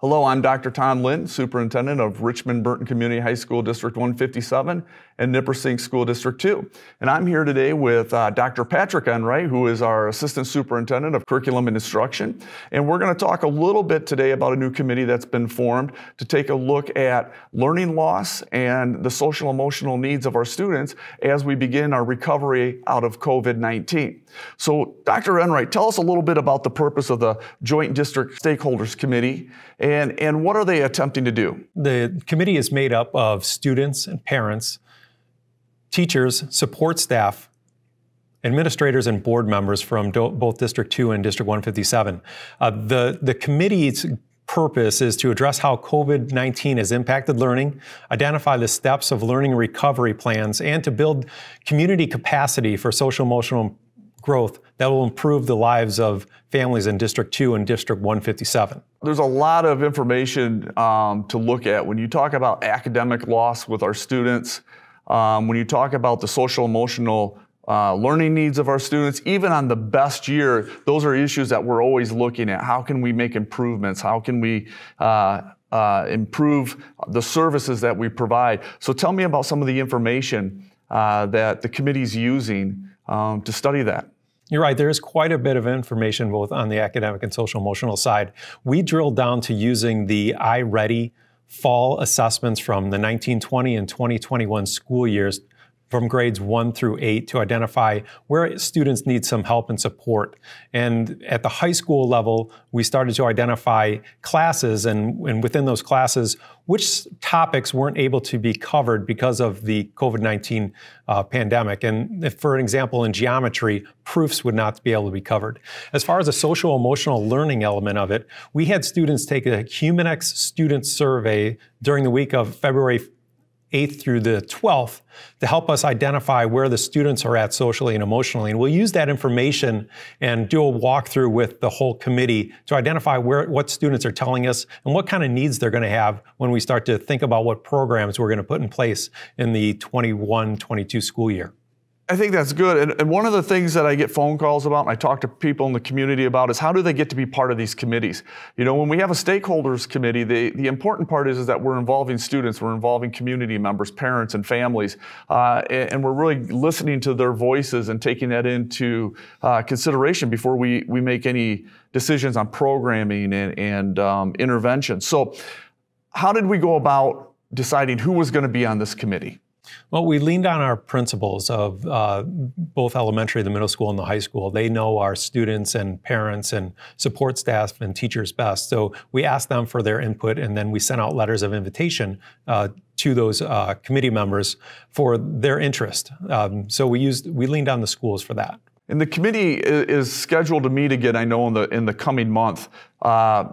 Hello, I'm Dr. Tom Lynn, Superintendent of Richmond Burton Community High School District 157 and Sink School District 2. And I'm here today with uh, Dr. Patrick Enright, who is our Assistant Superintendent of Curriculum and Instruction. And we're going to talk a little bit today about a new committee that's been formed to take a look at learning loss and the social emotional needs of our students as we begin our recovery out of COVID 19. So, Dr. Enright, tell us a little bit about the purpose of the Joint District Stakeholders Committee and, and what are they attempting to do? The committee is made up of students and parents, teachers, support staff, administrators and board members from do- both District 2 and District 157. Uh, the, the committee's purpose is to address how COVID 19 has impacted learning, identify the steps of learning recovery plans, and to build community capacity for social emotional growth that will improve the lives of families in District 2 and District 157. There's a lot of information um, to look at. When you talk about academic loss with our students, um, when you talk about the social emotional uh, learning needs of our students, even on the best year, those are issues that we're always looking at. How can we make improvements? How can we uh, uh, improve the services that we provide? So tell me about some of the information uh, that the committee is using um, to study that. You're right. There is quite a bit of information both on the academic and social emotional side. We drilled down to using the iReady fall assessments from the 1920 and 2021 school years from grades one through eight to identify where students need some help and support. And at the high school level, we started to identify classes and, and within those classes, which topics weren't able to be covered because of the COVID 19 uh, pandemic. And if, for example, in geometry, proofs would not be able to be covered. As far as the social emotional learning element of it, we had students take a Humanex student survey during the week of February 8th through the 12th to help us identify where the students are at socially and emotionally. And we'll use that information and do a walkthrough with the whole committee to identify where, what students are telling us and what kind of needs they're going to have when we start to think about what programs we're going to put in place in the 21 22 school year. I think that's good. And, and, one of the things that I get phone calls about and I talk to people in the community about is how do they get to be part of these committees? You know, when we have a stakeholders committee, the, the important part is, is that we're involving students, we're involving community members, parents, and families. Uh, and, and, we're really listening to their voices and taking that into uh, consideration before we, we make any decisions on programming and, and um, intervention. So, how did we go about deciding who was going to be on this committee? Well, we leaned on our principals of uh, both elementary, the middle school, and the high school. They know our students and parents and support staff and teachers best. So we asked them for their input, and then we sent out letters of invitation uh, to those uh, committee members for their interest. Um, so we used we leaned on the schools for that. And the committee is scheduled to meet again. I know in the in the coming month. Uh,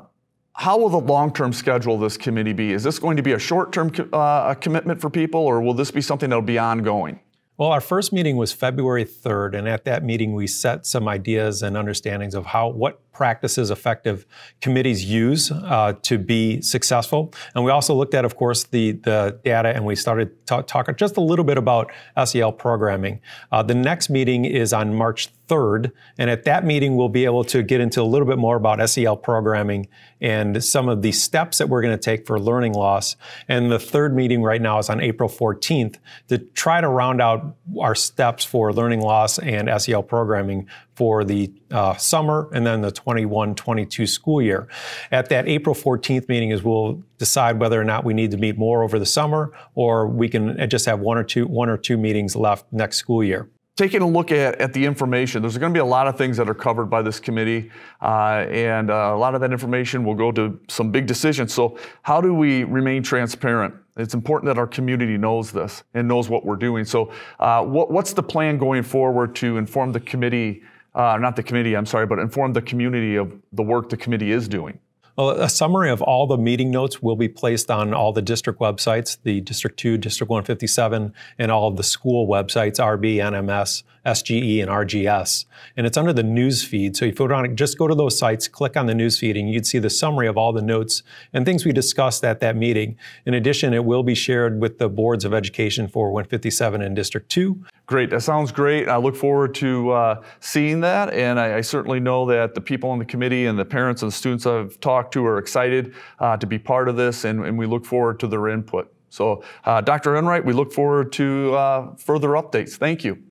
how will the long-term schedule of this committee be? Is this going to be a short-term uh, commitment for people, or will this be something that'll be ongoing? Well, our first meeting was February 3rd, and at that meeting we set some ideas and understandings of how what practices effective committees use uh, to be successful. And we also looked at, of course, the, the data, and we started talking talk just a little bit about SEL programming. Uh, the next meeting is on March 3rd. And at that meeting, we'll be able to get into a little bit more about SEL programming and some of the steps that we're going to take for learning loss. And the third meeting right now is on April 14th to try to round out our steps for learning loss and SEL programming for the uh, summer and then the 21 22 school year. At that April 14th meeting is we'll decide whether or not we need to meet more over the summer or we can just have one or two one or two meetings left next school year taking a look at, at the information, there's going to be a lot of things that are covered by this committee, uh, and uh, a lot of that information will go to some big decisions. So, how do we remain transparent? It's important that our community knows this and knows what we're doing. So, uh, what, what's the plan going forward to inform the committee, uh, not the committee, I'm sorry, but inform the community of the work the committee is doing? A summary of all the meeting notes will be placed on all the district websites, the District 2, District 157, and all of the school websites, RB, NMS, SGE, and RGS. And it's under the news feed. So if you just go to those sites, click on the news feed, and you'd see the summary of all the notes and things we discussed at that meeting. In addition, it will be shared with the boards of education for 157 and District 2, Great, that sounds great. I look forward to uh, seeing that, and I, I, certainly know that the people on the committee and the parents and the students I've talked to are excited uh, to be part of this, and, and, we look forward to their input. So, uh, Dr. Enright, we look forward to uh, further updates. Thank you.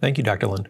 Thank you, Dr. Lind.